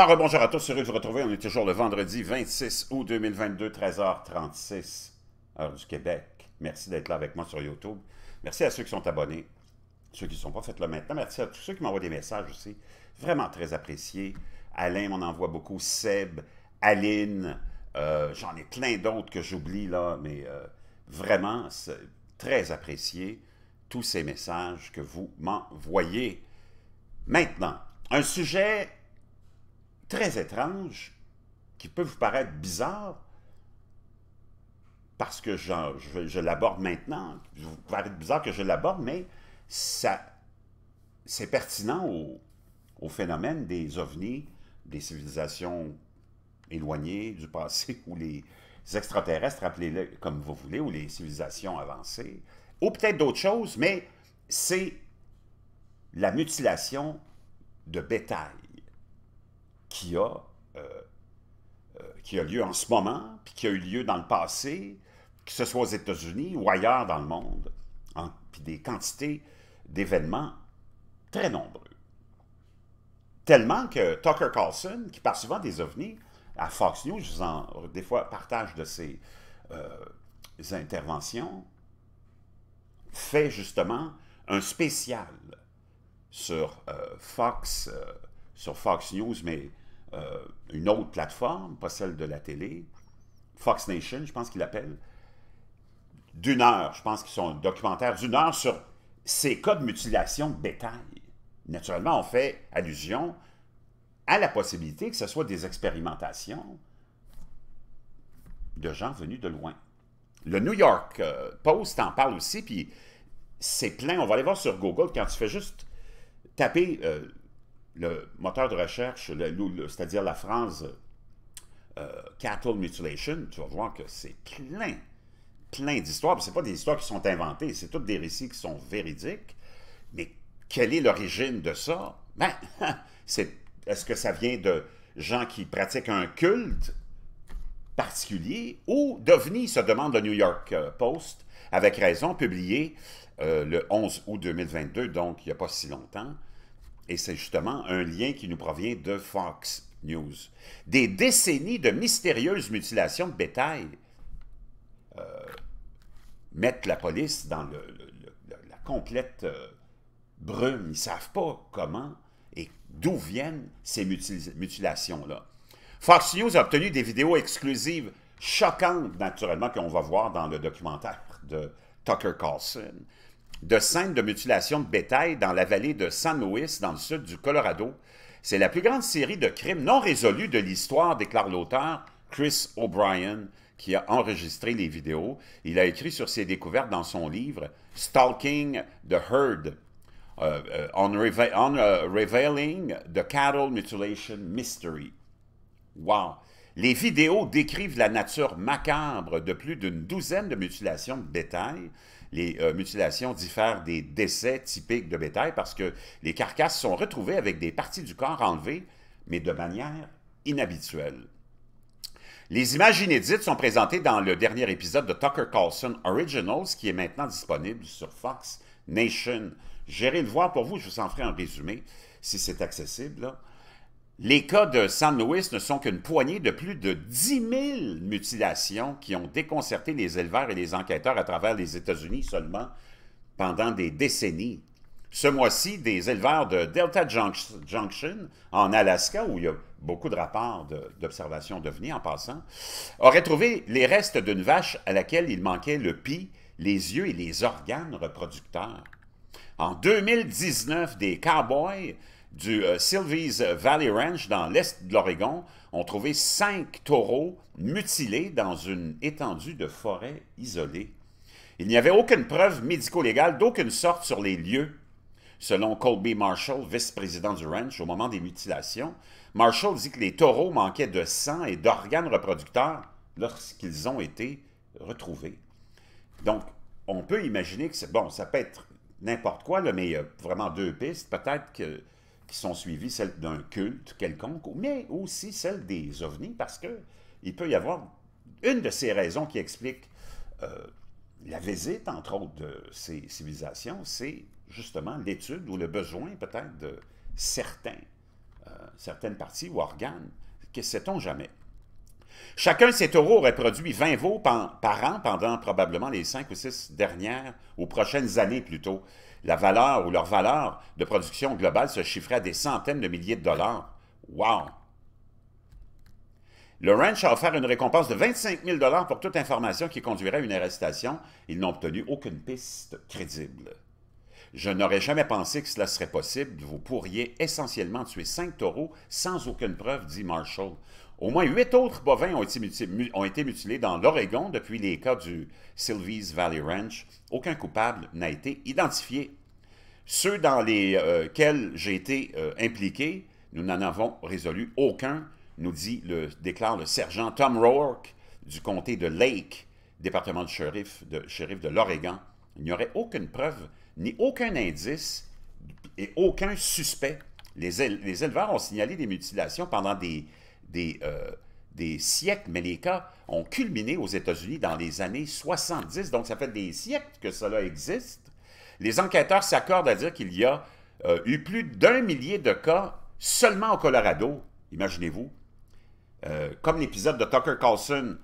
Alors, bonjour à tous, heureux de vous retrouver. On est toujours le vendredi 26 août 2022, 13h36, heure du Québec. Merci d'être là avec moi sur YouTube. Merci à ceux qui sont abonnés, ceux qui ne sont pas faits là maintenant. Merci à tous ceux qui m'envoient des messages aussi. Vraiment très apprécié. Alain m'en envoie beaucoup, Seb, Aline, euh, j'en ai plein d'autres que j'oublie là, mais euh, vraiment, très apprécié tous ces messages que vous m'envoyez. Maintenant, un sujet très étrange, qui peut vous paraître bizarre, parce que je, l'aborde maintenant, vous paraît bizarre que je l'aborde, mais ça, c'est pertinent au, phénomène des ovnis, des civilisations éloignées du passé, ou les extraterrestres, appelez-le comme vous voulez, ou les civilisations avancées, ou peut-être d'autres choses, mais c'est la mutilation de bétail qui a, euh, euh, qui a lieu en ce moment, puis qui a eu lieu dans le passé, que ce soit aux États-Unis ou ailleurs dans le monde, hein, puis des quantités d'événements très nombreux. Tellement que Tucker Carlson, qui parle souvent des ovnis, à Fox News, je en, des fois, partage de ses euh, interventions, fait justement un spécial sur Fox, sur Fox News, mais euh, une autre plateforme, pas celle de la télé, Fox Nation, je pense qu'il l'appelle, d'une heure, je pense qu'ils sont documentaires, d'une heure sur ces cas de mutilation de bétail. Naturellement, on fait allusion à la possibilité que ce soit des expérimentations de gens venus de loin. Le New York euh, Post en parle aussi, puis c'est plein. On va aller voir sur Google quand tu fais juste taper euh, le moteur de recherche, c'est-à-dire la phrase euh, cattle mutilation, tu vas voir que c'est plein, plein d'histoires. Ce pas des histoires qui sont inventées, c'est toutes des récits qui sont véridiques. Mais quelle est l'origine de ça? Ben, est-ce que ça vient de gens qui pratiquent un culte particulier ou d'OVNI, se demande le New York euh, Post, avec raison, publié euh, le 11 août 2022, donc il n'y a pas si longtemps et c'est justement un lien qui nous provient de Fox News, des décennies de mystérieuses mutilations de bétail euh, mettent la police dans la complète euh, brume. Ils ne savent pas comment et d'où viennent ces mutilations-là. Fox News a obtenu des vidéos exclusives choquantes, naturellement, qu'on va voir dans le documentaire de Tucker Carlson, de scènes de mutilation de bétail dans la vallée de San Luis, dans le sud du Colorado. C'est la plus grande série de crimes non résolus de l'histoire, déclare l'auteur Chris O'Brien, qui a enregistré les vidéos. Il a écrit sur ses découvertes dans son livre Stalking the Herd. Euh, euh, on, euh, Revealing the Cattle Mutilation Mystery. Wow! Les vidéos décrivent la nature macabre de plus d'une douzaine de mutilations de bétail les euh, mutilations diffèrent des décès typiques de bétail parce que les carcasses sont retrouvées avec des parties du corps enlevées, mais de manière inhabituelle. Les images inédites sont présentées dans le dernier épisode de Tucker Carlson Originals, qui est maintenant disponible sur Fox Nation. J'irai le voir pour vous, je vous en ferai un résumé si c'est accessible. Les cas de San Luis ne sont qu'une poignée de plus de 10 000 mutilations qui ont déconcerté les éleveurs et les enquêteurs à travers les États-Unis seulement pendant des décennies. Ce mois-ci, des éleveurs de Delta Junction, en Alaska, où il y a beaucoup de rapports d'observation de, en passant, auraient trouvé les restes d'une vache à laquelle il manquait le pied, les yeux et les organes reproducteurs. En 2019, des cowboys du euh, Sylvie's Valley Ranch dans l'est de l'Oregon ont trouvé cinq taureaux mutilés dans une étendue de forêt isolée. Il n'y avait aucune preuve médico-légale d'aucune sorte sur les lieux. Selon Colby Marshall, vice-président du ranch, au moment des mutilations, Marshall dit que les taureaux manquaient de sang et d'organes reproducteurs lorsqu'ils ont été retrouvés. Donc, on peut imaginer que, c'est... bon, ça peut être n'importe quoi, là, mais il y a vraiment deux pistes. Peut-être que qui sont suivies, celles d'un culte quelconque, mais aussi celles des ovnis, parce qu'il peut y avoir une de ces raisons qui explique euh, la visite, entre autres, de ces civilisations, c'est justement l'étude ou le besoin peut-être de certains, euh, certaines parties ou organes, que sait-on jamais. Chacun de ces taureaux aurait produit 20 veaux par, an pendant probablement les cinq ou six dernières ou prochaines années plutôt. La valeur ou leur valeur de production globale se chiffrait à des centaines de milliers de dollars. Wow! Le ranch a offert une récompense de 25 000 pour toute information qui conduirait à une arrestation. Ils n'ont obtenu aucune piste crédible. Je n'aurais jamais pensé que cela serait possible. Vous pourriez essentiellement tuer cinq taureaux sans aucune preuve, dit Marshall. Au moins huit autres bovins ont été, mutilés, dans l'Oregon depuis les cas du Sylvie's Valley Ranch. Aucun coupable n'a été identifié. Ceux dans lesquels euh, j'ai été euh, impliqué, nous n'en avons résolu aucun, nous dit le, déclare le sergent Tom Roark du comté de Lake, département de, shérif de l'Oregon. Il n'y aurait aucune preuve ni aucun indice et aucun suspect. les éleveurs ont signalé des mutilations pendant des, euh, des, siècles, mais les cas ont culminé aux États-Unis dans les années 70, donc ça fait des siècles que cela existe. Les enquêteurs s'accordent à dire qu'il y a euh, eu plus d'un millier de cas seulement au Colorado, imaginez-vous. Euh, comme l'épisode de Tucker Carlson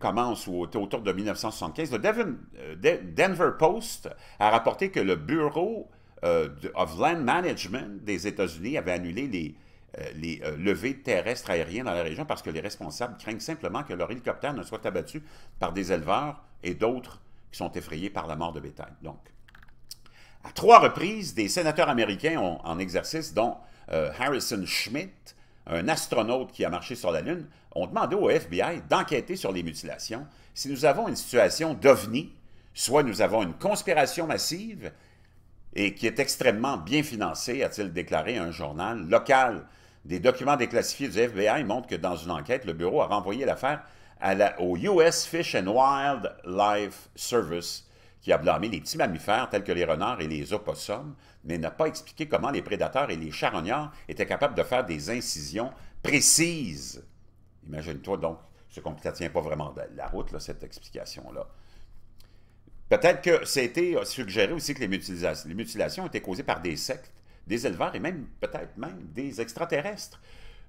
commence ou autour de 1975, le Denver Post a rapporté que le Bureau of Land Management des États-Unis avait annulé les euh, les euh, levées terrestres aériennes dans la région parce que les responsables craignent simplement que leur hélicoptère ne soit abattu par des éleveurs et d'autres qui sont effrayés par la mort de bétail. Donc, à trois reprises, des sénateurs américains en exercice, dont euh, Harrison schmidt un astronaute qui a marché sur la Lune, ont demandé au FBI d'enquêter sur les mutilations. Si nous avons une situation d'ovni, soit nous avons une conspiration massive et qui est extrêmement bien financée, a-t-il déclaré un journal local des documents déclassifiés du FBI montrent que dans une enquête, le bureau a renvoyé l'affaire au US Fish and Wildlife Service, qui a blâmé les petits mammifères tels que les renards et les opossums, mais n'a pas expliqué comment les prédateurs et les charognards étaient capables de faire des incisions précises. Imagine-toi donc, ce qu'on ne tient pas vraiment la route, cette explication-là. Peut-être que c'était suggéré aussi que les les mutilations étaient causées par des sectes des éleveurs et même peut-être même des extraterrestres.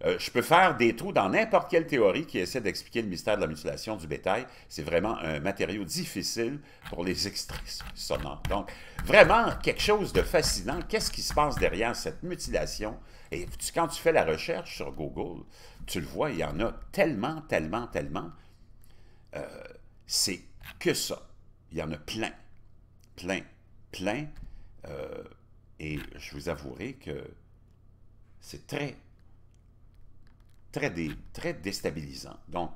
Euh, je peux faire des trous dans n'importe quelle théorie qui essaie d'expliquer le mystère de la mutilation du bétail. C'est vraiment un matériau difficile pour les extraits sonores. Donc, vraiment quelque chose de fascinant. Qu'est-ce qui se passe derrière cette mutilation? Et quand tu fais la recherche sur Google, tu le vois, il y en a tellement, tellement, tellement. Euh, c'est que ça. Il y en a plein, plein, plein. Euh, et je vous avouerai que c'est très, très, déstabilisant. Donc,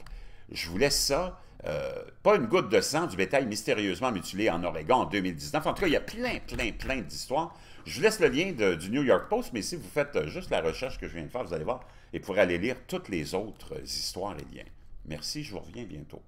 je vous laisse ça. Euh, pas une goutte de sang du bétail mystérieusement mutilé en Oregon en 2019. En tout cas, il y a plein, plein, plein d'histoires. Je vous laisse le lien du New York Post, mais si vous faites euh, juste la recherche que je viens de faire, vous allez voir et pourrez aller lire toutes les autres euh, histoires et liens. Merci, je vous reviens bientôt.